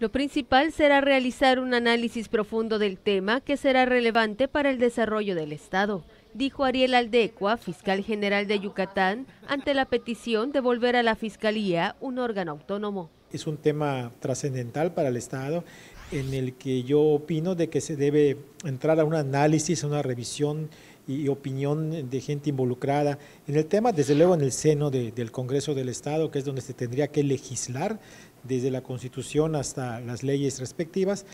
Lo principal será realizar un análisis profundo del tema que será relevante para el desarrollo del Estado, dijo Ariel Aldecua, fiscal general de Yucatán, ante la petición de volver a la Fiscalía un órgano autónomo. Es un tema trascendental para el Estado en el que yo opino de que se debe entrar a un análisis, a una revisión y opinión de gente involucrada en el tema, desde luego en el seno del Congreso del Estado, que es donde se tendría que legislar desde la Constitución hasta las leyes respectivas.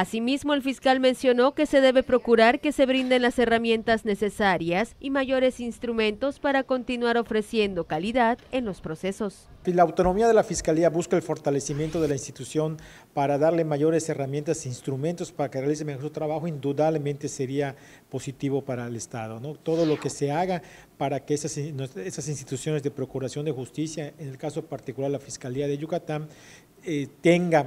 Asimismo, el fiscal mencionó que se debe procurar que se brinden las herramientas necesarias y mayores instrumentos para continuar ofreciendo calidad en los procesos. La autonomía de la Fiscalía busca el fortalecimiento de la institución para darle mayores herramientas e instrumentos para que realice mejor su trabajo, indudablemente sería positivo para el Estado. ¿no? Todo lo que se haga para que esas, esas instituciones de Procuración de Justicia, en el caso particular la Fiscalía de Yucatán, eh, tenga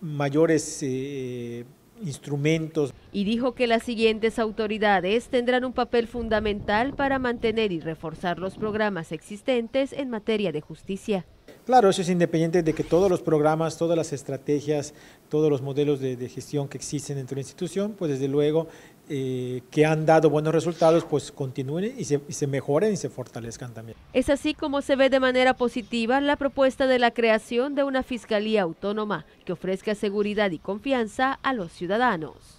mayores eh, instrumentos. Y dijo que las siguientes autoridades tendrán un papel fundamental para mantener y reforzar los programas existentes en materia de justicia. Claro, eso es independiente de que todos los programas, todas las estrategias, todos los modelos de, de gestión que existen dentro de la institución, pues desde luego eh, que han dado buenos resultados, pues continúen y se, mejoren y se fortalezcan también. Es así como se ve de manera positiva la propuesta de la creación de una fiscalía autónoma que ofrezca seguridad y confianza a los ciudadanos.